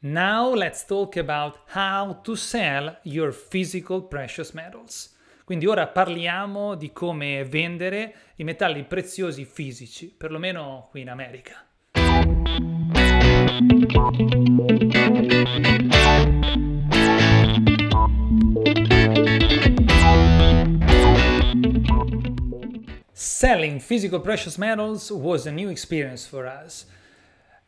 Now let's talk about how to sell your physical precious metals. Quindi ora parliamo di come vendere i metalli preziosi fisici, perlomeno qui in America. Selling physical precious metals was a new experience for us.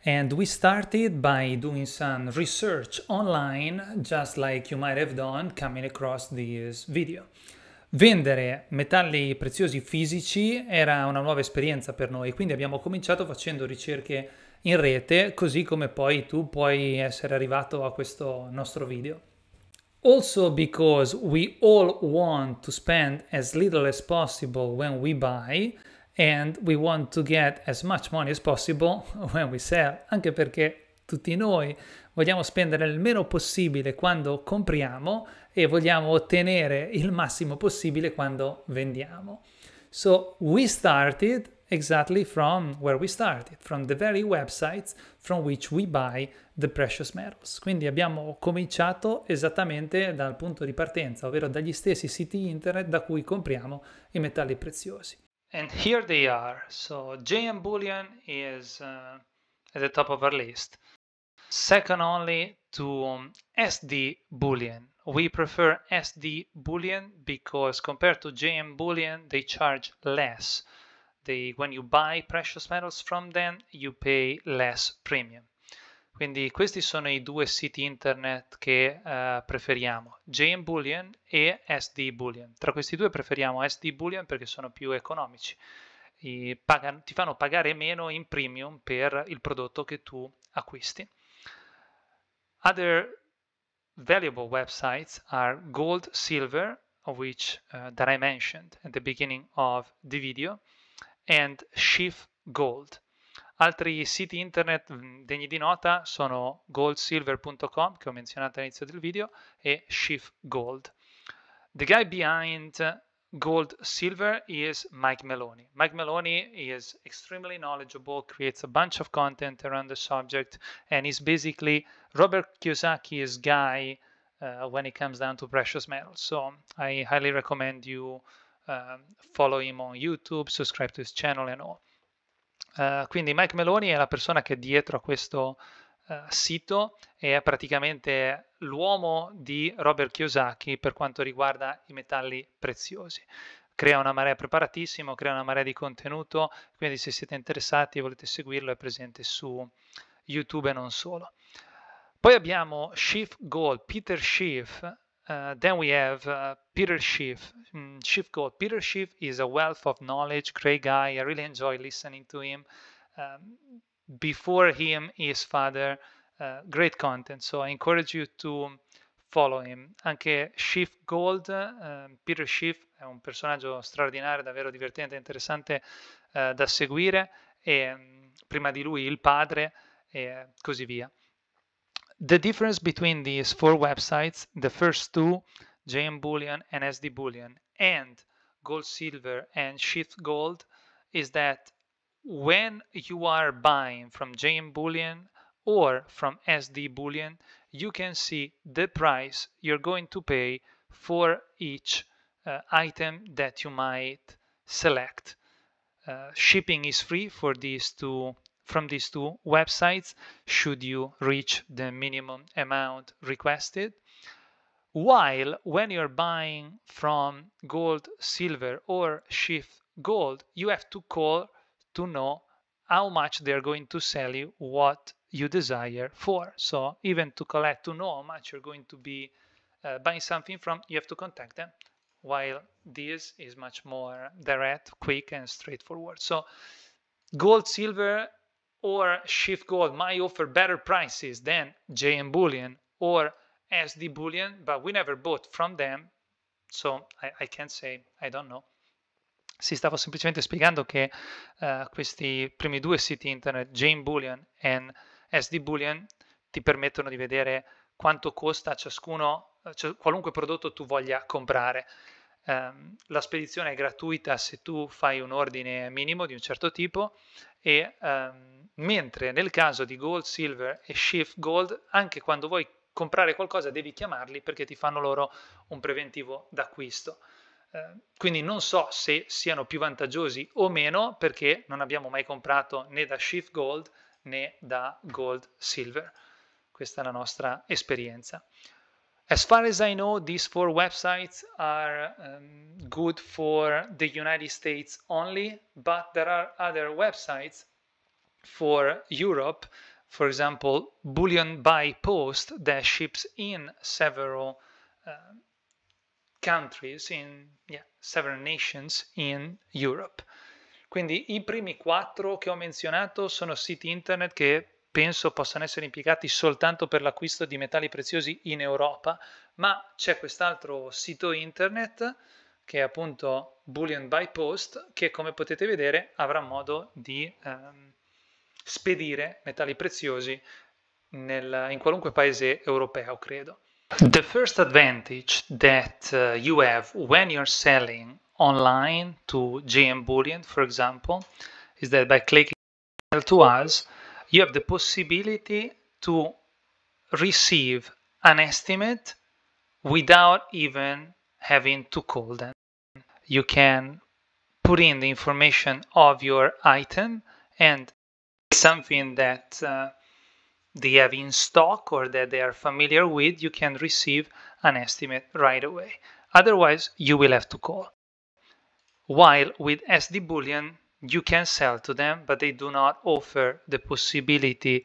And we started by doing some research online, just like you might have done coming across this video. Vendere metalli preziosi fisici era una nuova esperienza per noi, quindi abbiamo cominciato facendo ricerche in rete, così come poi tu puoi essere arrivato a questo nostro video. Also because we all want to spend as little as possible when we buy, and we want to get as much money as possible when we sell, anche perché tutti noi vogliamo spendere il meno possibile quando compriamo e vogliamo ottenere il massimo possibile quando vendiamo. So we started exactly from where we started, from the very websites from which we buy the precious metals. Quindi abbiamo cominciato esattamente dal punto di partenza, ovvero dagli stessi siti internet da cui compriamo i metalli preziosi. and here they are. So JM Boolean is uh, at the top of our list. Second only to um, SD Boolean. We prefer SD Boolean because compared to JM Boolean, they charge less. They, when you buy precious metals from them, you pay less premium. Quindi questi sono i due siti internet che eh, preferiamo, JM Boolean e SD Boolean. Tra questi due preferiamo SD Boolean perché sono più economici, pagano, ti fanno pagare meno in premium per il prodotto che tu acquisti. Other valuable websites are gold, silver, of which uh, that I mentioned at the beginning of the video, and Shift Gold. Altri siti internet mm, degni di nota sono goldsilver.com, che ho menzionato all'inizio del video, e Shift Gold. The guy behind gold silver is mike meloni mike meloni is extremely knowledgeable creates a bunch of content around the subject and is basically robert kiyosaki's guy uh, when it comes down to precious metals so i highly recommend you um, follow him on youtube subscribe to his channel and all eh, quindi Mike Meloni è la persona che è dietro a questo uh, sito e è praticamente l'uomo di Robert Kiyosaki per quanto riguarda i metalli preziosi. Crea una marea preparatissima, crea una marea di contenuto, quindi se siete interessati e volete seguirlo è presente su YouTube e non solo. Poi abbiamo Schiff Gold, Peter Schiff, Uh, then we have uh, Peter Schiff. Hmm, Schiff Gold. Peter Schiff is a wealth of knowledge, great guy. I really enjoy listening to him. Um, before him, his father, uh, great content. So I encourage you to follow him. Anche Schiff Gold, uh, um, Peter Schiff è un personaggio straordinario, davvero divertente interessante uh, da seguire. E, mm, prima di lui il padre e così via. The difference between these four websites, the first two, JM Bullion and SD Bullion, and Gold Silver and Shift Gold, is that when you are buying from JM Bullion or from SD Bullion, you can see the price you're going to pay for each uh, item that you might select. Uh, shipping is free for these two from these two websites should you reach the minimum amount requested. While when you're buying from gold, silver, or shift gold, you have to call to know how much they're going to sell you what you desire for. So even to collect to know how much you're going to be uh, buying something from, you have to contact them. While this is much more direct, quick, and straightforward. So gold silver or Shift Gold might offer better prices than JM Bullion or SD Bullion, but we never bought from them, so I, I can't say, I don't know. Si stavo semplicemente spiegando che uh, questi primi due siti internet, JM Bullion e SD Bullion, ti permettono di vedere quanto costa ciascuno, cioè, qualunque prodotto tu voglia comprare ehm, la spedizione è gratuita se tu fai un ordine minimo di un certo tipo e ehm, mentre nel caso di Gold, Silver e Shift Gold, anche quando vuoi comprare qualcosa devi chiamarli perché ti fanno loro un preventivo d'acquisto. Ehm, quindi non so se siano più vantaggiosi o meno perché non abbiamo mai comprato né da Shift Gold né da Gold Silver. Questa è la nostra esperienza. As far as I know, these four websites are um, good for the United States only, but there are other websites for Europe, for example, Bullion by Post that ships in several uh, countries, in yeah, several nations in Europe. Quindi i primi quattro che ho menzionato sono siti internet che penso possano essere impiegati soltanto per l'acquisto di metalli preziosi in Europa, ma c'è quest'altro sito internet che è appunto Bullion by Post che come potete vedere avrà modo di ehm, spedire metalli preziosi nel, in qualunque paese europeo, credo. The first advantage that uh, you have when you're selling online to GM Bullion, for example, is that by clicking sell to us, you have the possibility to receive an estimate without even having to call them. You can put in the information of your item and something that uh, they have in stock or that they are familiar with, you can receive an estimate right away. Otherwise, you will have to call. While with SD Boolean, you can sell to them, but they do not offer the possibility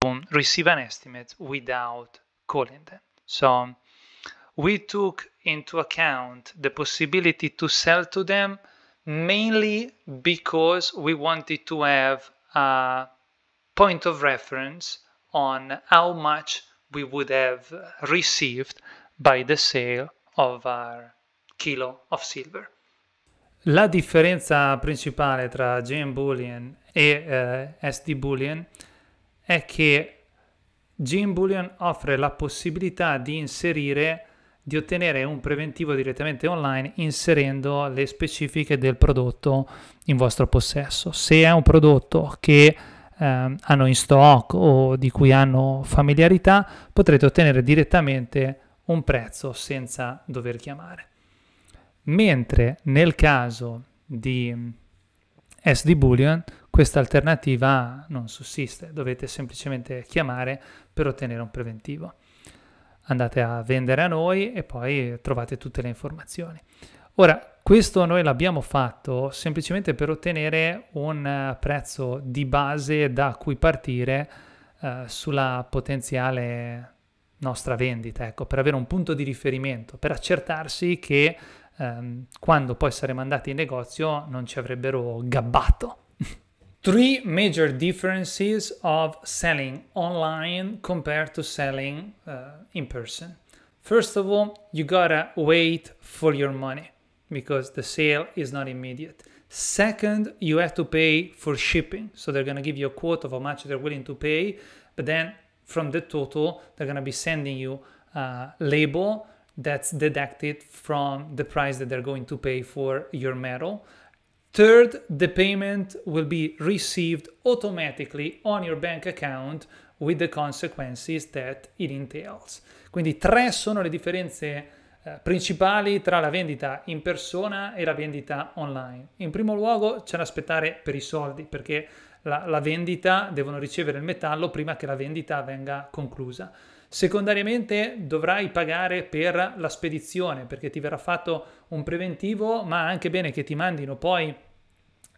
to receive an estimate without calling them. So we took into account the possibility to sell to them mainly because we wanted to have a point of reference on how much we would have received by the sale of our kilo of silver. La differenza principale tra Jane Boolean e eh, SD Boolean è che Jane Boolean offre la possibilità di inserire, di ottenere un preventivo direttamente online inserendo le specifiche del prodotto in vostro possesso. Se è un prodotto che eh, hanno in stock o di cui hanno familiarità, potrete ottenere direttamente un prezzo senza dover chiamare mentre nel caso di eh, SD Boolean questa alternativa non sussiste, dovete semplicemente chiamare per ottenere un preventivo. Andate a vendere a noi e poi trovate tutte le informazioni. Ora, questo noi l'abbiamo fatto semplicemente per ottenere un eh, prezzo di base da cui partire eh, sulla potenziale nostra vendita, ecco, per avere un punto di riferimento, per accertarsi che ehm, quando poi saremo andati in negozio non ci avrebbero gabbato. Three major differences of selling online compared to selling uh, in person. First of all, you gotta wait for your money because the sale is not immediate. Second, you have to pay for shipping. So they're gonna give you a quote of how much they're willing to pay, but then from the total, they're gonna be sending you a uh, label that's deducted from the price that they're going to pay for your metal. Third, the payment will be received automatically on your bank account with the consequences that it entails. Quindi tre sono le differenze eh, principali tra la vendita in persona e la vendita online. In primo luogo c'è da aspettare per i soldi perché la, la vendita devono ricevere il metallo prima che la vendita venga conclusa. Secondariamente dovrai pagare per la spedizione perché ti verrà fatto un preventivo, ma anche bene che ti mandino poi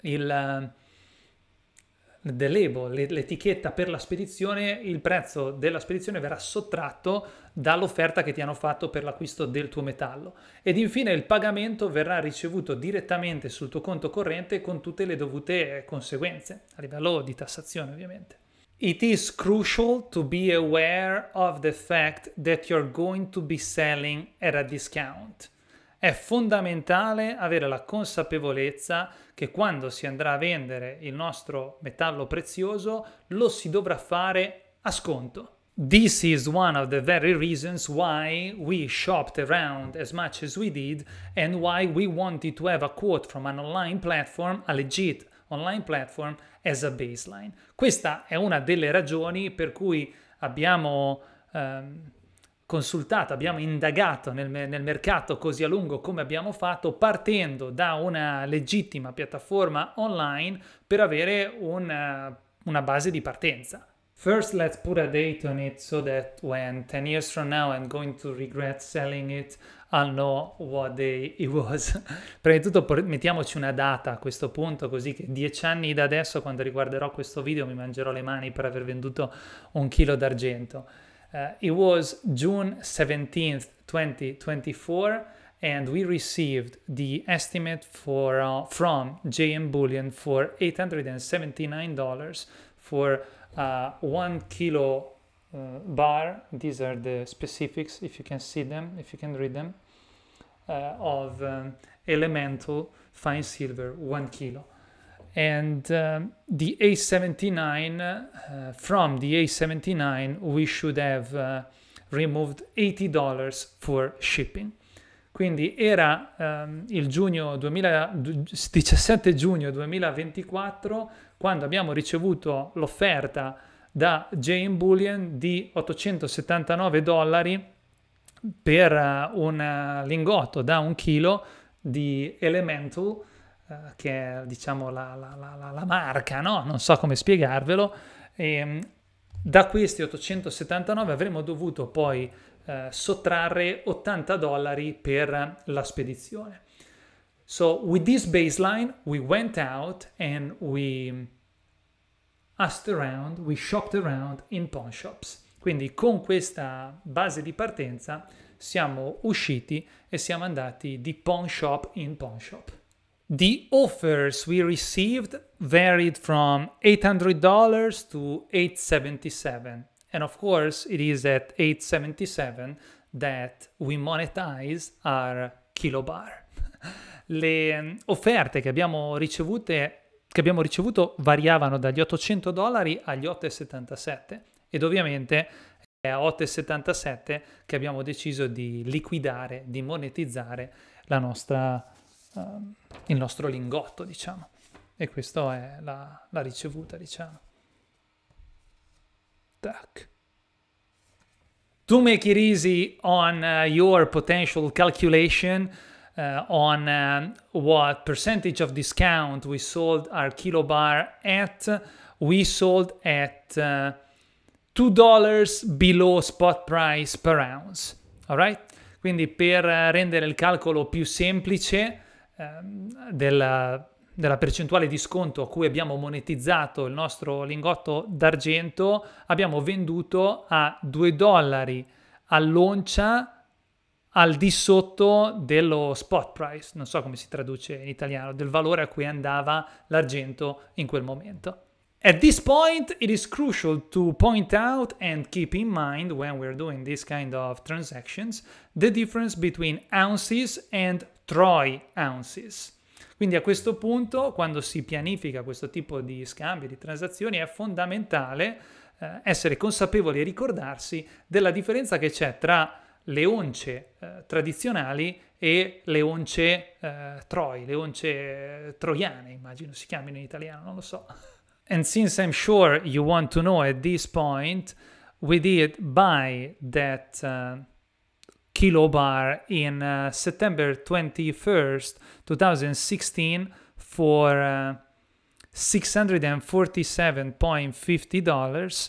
il eh, dell'Ebo, l'etichetta per la spedizione, il prezzo della spedizione verrà sottratto dall'offerta che ti hanno fatto per l'acquisto del tuo metallo. Ed infine il pagamento verrà ricevuto direttamente sul tuo conto corrente con tutte le dovute conseguenze, a livello di tassazione ovviamente. It is crucial to be aware of the fact that you're going to be selling at a discount. È fondamentale avere la consapevolezza che quando si andrà a vendere il nostro metallo prezioso lo si dovrà fare a sconto. This is one of the very reasons why we shopped around as much as we did and why we wanted to have a quote from an online platform, a legit online platform as a baseline. Questa è una delle ragioni per cui abbiamo ehm, consultato, abbiamo indagato nel, nel, mercato così a lungo come abbiamo fatto, partendo da una legittima piattaforma online per avere una, una base di partenza. First, let's put a date on it so that when 10 years from now I'm going to regret selling it, I'll know what day it was. Prima di tutto mettiamoci una data a questo punto, così che dieci anni da adesso, quando riguarderò questo video, mi mangerò le mani per aver venduto un chilo d'argento. Uh, it was June 17th, 2024, and we received the estimate for, uh, from JM Bullion for $879 for uh, one kilo uh, bar, these are the specifics, if you can see them, if you can read them, uh, of um, elemental fine silver, one kilo. And um, the A79, uh, from the A79, we should have uh, removed $80 for shipping. Quindi era um, il giugno 2000, 17 giugno 2024 quando abbiamo ricevuto l'offerta da Jane Bullion di 879 dollari per eh, un eh, lingotto da un chilo di Elemental, eh, che è diciamo la, la, la, la marca, no? non so come spiegarvelo. E, ehm, da questi 879 avremmo dovuto poi eh, sottrarre 80 dollari per la spedizione. So with this baseline we went out and we asked around, we shopped around in pawn shops. Quindi con questa base di partenza siamo usciti e siamo andati di pawn shop in pawn shop. The offers we received varied from $800 to $877. And of course, it is at $877 that we monetize our kilobar. Le um, offerte che abbiamo ricevute che abbiamo ricevuto variavano dagli 800 dollari agli 8,77 ed ovviamente è a 8,77 che abbiamo deciso di liquidare, di monetizzare nostra, uh, il nostro lingotto, diciamo. E questa è la, la ricevuta, diciamo. Tac. To make it easy on uh, your potential calculation, uh, on um, what percentage of discount we sold our kilo bar at. We sold at uh, $2 below spot price per ounce. Alright? Quindi per uh, rendere il calcolo più semplice um, della, della percentuale di sconto a cui abbiamo monetizzato il nostro lingotto d'argento, abbiamo venduto a 2 dollari all'oncia al di sotto dello spot price, non so come si traduce in italiano, del valore a cui andava l'argento in quel momento. At this point, it is crucial to point out and keep in mind when we're doing this kind of transactions the difference between ounces and troy ounces. Quindi a questo punto, quando si pianifica questo tipo di scambi, di transazioni, è fondamentale eh, essere consapevoli e ricordarsi della differenza che c'è tra le once eh, tradizionali e le once eh, troi, le once eh, troiane, immagino si chiamino in italiano, non lo so. And since I'm sure you want to know at this point, we did buy that uh, kilo bar in uh, September 21st, 2016 for uh, $647.50,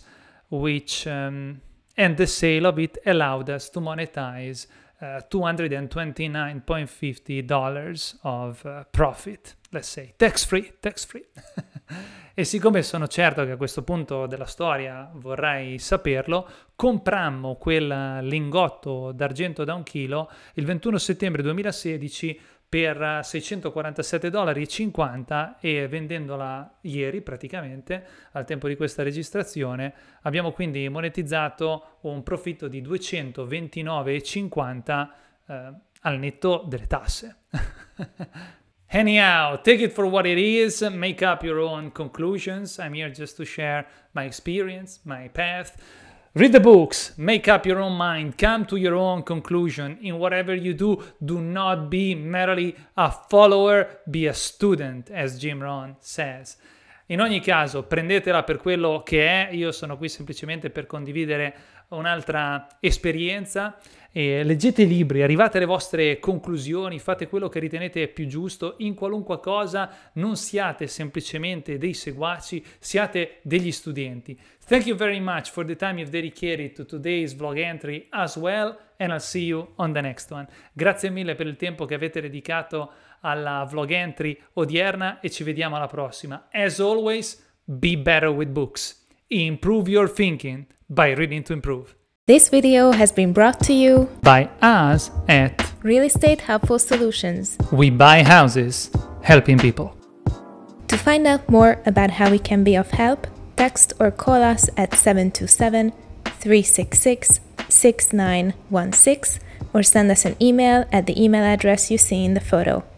which um, and the sale of it allowed us to monetize uh, $229.50 of uh, profit, let's say, tax free, tax free. e siccome sono certo che a questo punto della storia vorrai saperlo, comprammo quel uh, lingotto d'argento da un chilo il 21 settembre 2016 per 647 eh, dollari e 50 e vendendola ieri praticamente al tempo di questa registrazione abbiamo quindi monetizzato un profitto di 229,50 eh, al netto delle tasse. Anyhow, take it for what it is, make up your own conclusions. I'm here just to share my experience, my path. Read the books, make up your own mind, come to your own conclusion. In whatever you do, do not be merely a follower, be a student, as Jim Rohn says. In ogni caso, prendetela per quello che è, io sono qui semplicemente per condividere un'altra esperienza. Eh, leggete libri, arrivate alle vostre conclusioni, fate quello che ritenete più giusto in qualunque cosa, non siate semplicemente dei seguaci, siate degli studenti. Thank you very much for the time you've dedicated to today's vlog entry as well and I'll see you on the next one. Grazie mille per il tempo che avete dedicato alla vlog entry odierna e ci vediamo alla prossima. As always, be better with books. Improve your thinking by reading to improve. This video has been brought to you by us at Real Estate Helpful Solutions. We buy houses helping people. To find out more about how we can be of help, text or call us at 727 366 6916 or send us an email at the email address you see in the photo.